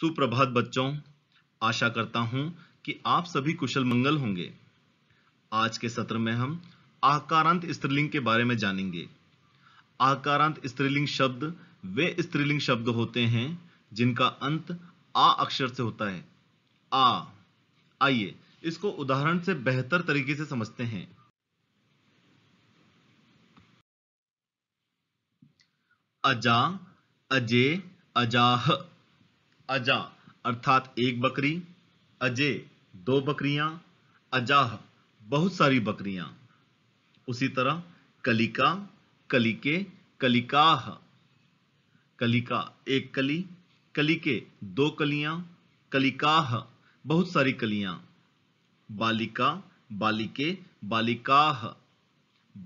सुप्रभात बच्चों आशा करता हूं कि आप सभी कुशल मंगल होंगे आज के सत्र में हम आकारांत स्त्रीलिंग के बारे में जानेंगे आकारांत स्त्रीलिंग शब्द वे स्त्रीलिंग शब्द होते हैं जिनका अंत आ अक्षर से होता है आ आइए इसको उदाहरण से बेहतर तरीके से समझते हैं अजा अजय अजाह अजा अर्थात एक बकरी अजय दो बकरियां अजाह बहुत सारी बकरियां उसी तरह कलिका कलिके कलिकाह कलिका एक कली कलिके दो कलियां कलिकाह बहुत सारी कलियां बालिका बालिके बालिकाह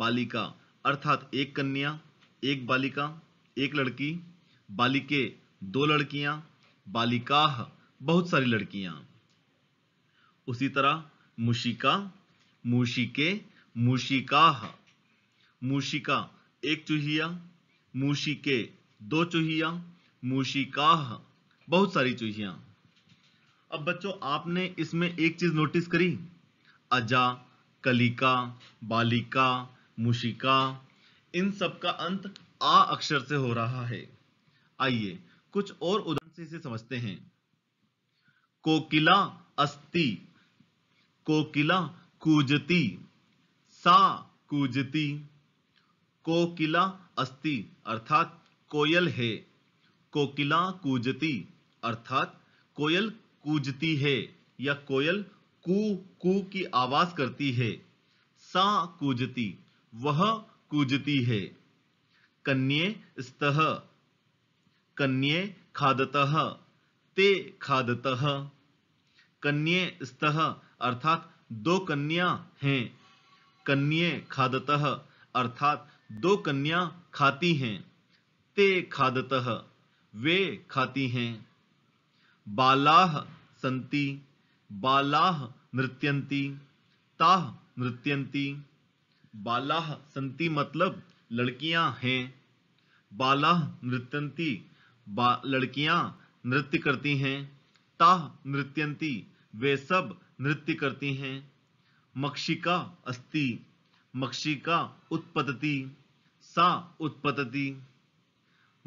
बालिका अर्थात एक कन्या एक बालिका एक लड़की बालिके दो लड़कियां बालिकाह बहुत सारी लड़कियां उसी तरह मुशिका मुशिके मुशिका मूशिका एक चूहिया मुशिके दो चूहिया मुशिका बहुत सारी चूहिया अब बच्चों आपने इसमें एक चीज नोटिस करी अजा कलिका बालिका मुशिका इन सब का अंत आ अक्षर से हो रहा है आइए कुछ और उदाहरण से इसे समझते हैं कोकिला अस्ति कोकिला कूजती सा कूजती कोकिला अस्ति अर्थात कोयल है कोकिला कूजती अर्थात कोयल कूजती है या कोयल कू कू की आवाज करती है सा कूजती वह कूजती है कन्ये स्तह कन्ये खादतः ते खादतः कन्ये स्तः अर्थात दो कन्या हैं कन्ये खादतः अर्थात दो कन्या खाती हैं ते खादतः वे खाती हैं बालाह संति बालाह नृत्यंती ताह नृत्यंती बालाह संति मतलब लड़कियां हैं बालाह नृत्यंती लड़कियां नृत्य करती हैं ता नृत्यंती वे सब नृत्य करती हैं मक्षिका अस्ति मक्षिका उत्पत्ति सा उत्पत्ति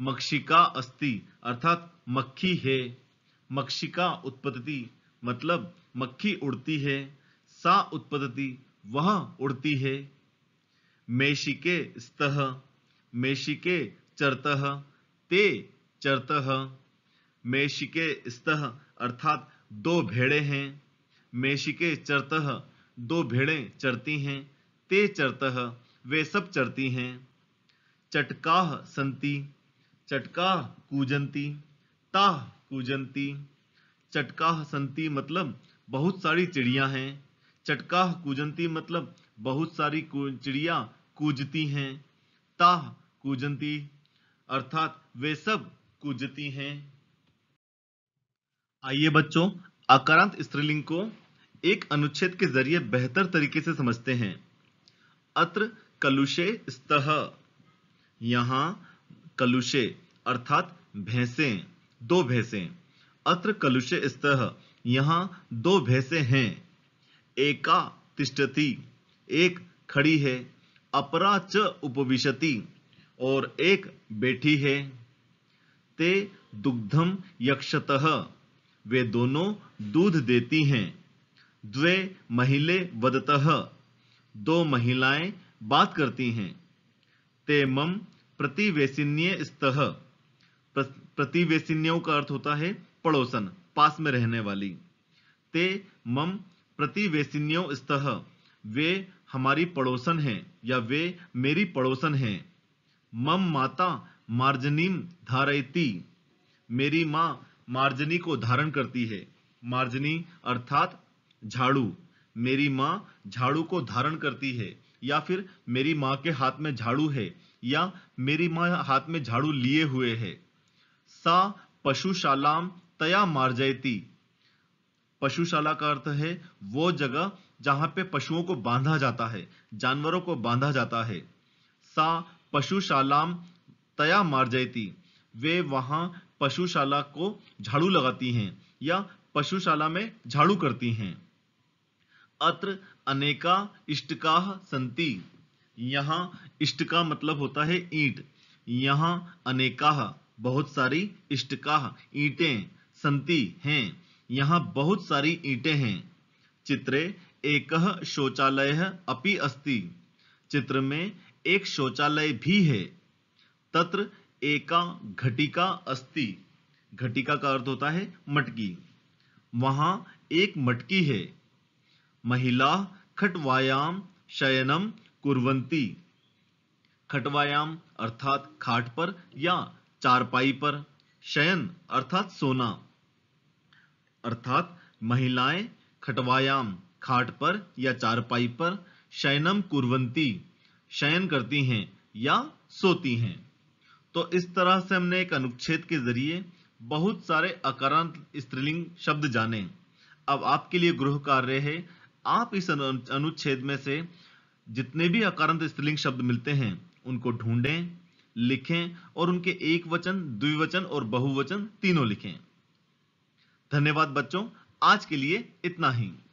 मक्षिका अस्ति अर्थात मक्खी है मक्षिका उत्पत्ति मतलब मक्खी उड़ती है सा उत्पत्ति वह उड़ती है मेषिके स्तः मेषिके चरतः ते चरत मेषिके स्त अर्थात दो भेड़े हैं मेषिके चरत दो भेड़े चरती हैं ते चरत वे सब चरती हैं चटका संति चटका कूजंती ता कूजंती चटकाह संति मतलब बहुत सारी चिड़िया हैं चटकाह कूजंती मतलब बहुत सारी चिड़िया कूजती हैं ताह कूजंती अर्थात वे सब कुजती हैं आइए बच्चों आकारांत स्त्रीलिंग को एक अनुच्छेद के जरिए बेहतर तरीके से समझते हैं अत्र कलुषे स्तः यहां कलुषे अर्थात भैंसे दो भैंसे अत्र कलुषे स्तः यहां दो भैंसे हैं एका तिष्ठति एक खड़ी है अपरा च उपविशति और एक बैठी है ते दुग्धम यक्षत वे दोनों दूध देती हैं द्वे महिले वदत दो महिलाएं बात करती हैं ते मम प्रतिवेसिन्य स्त प्रतिवेसिन्यों का अर्थ होता है पड़ोसन पास में रहने वाली ते मम प्रतिवेसिन्यो स्त वे हमारी पड़ोसन हैं या वे मेरी पड़ोसन हैं मम माता मार्जनीम धारयती मेरी माँ मार्जनी को धारण करती है मार्जनी अर्थात झाड़ू मेरी माँ झाड़ू को धारण करती है या फिर मेरी माँ के हाथ में झाड़ू है या मेरी माँ हाथ में झाड़ू लिए हुए है सा पशुशालाम तया मार्जयती पशुशाला का अर्थ है वो जगह जहां पे पशुओं को बांधा जाता है जानवरों को बांधा जाता है सा पशुशालाम तया जाती वे वहाँ पशुशाला को झाड़ू लगाती हैं या पशुशाला में झाड़ू करती हैं अत्र अनेका इष्टका संति यहाँ इष्टका मतलब होता है ईंट यहाँ अनेका बहुत सारी इष्टका ईंटें संति हैं यहाँ बहुत सारी ईंटें हैं चित्रे एक शौचालय अपि अस्ति चित्र में एक शौचालय भी है तत्र एका घटिका अस्ति घटिका का अर्थ होता है मटकी वहां एक मटकी है महिला खटवायाम शयनम कुरवंती खटवायाम अर्थात खाट पर या चारपाई पर शयन अर्थात सोना अर्थात महिलाएं खटवायाम खाट पर या चारपाई पर शयनम कुरवंती शयन करती हैं या सोती हैं तो इस तरह से हमने एक अनुच्छेद के जरिए बहुत सारे अकारांत स्त्रीलिंग शब्द जाने अब आपके लिए गृह कार्य है आप इस अनुच्छेद में से जितने भी अकारांत स्त्रीलिंग शब्द मिलते हैं उनको ढूंढें लिखें और उनके एक वचन द्विवचन और बहुवचन तीनों लिखें धन्यवाद बच्चों आज के लिए इतना ही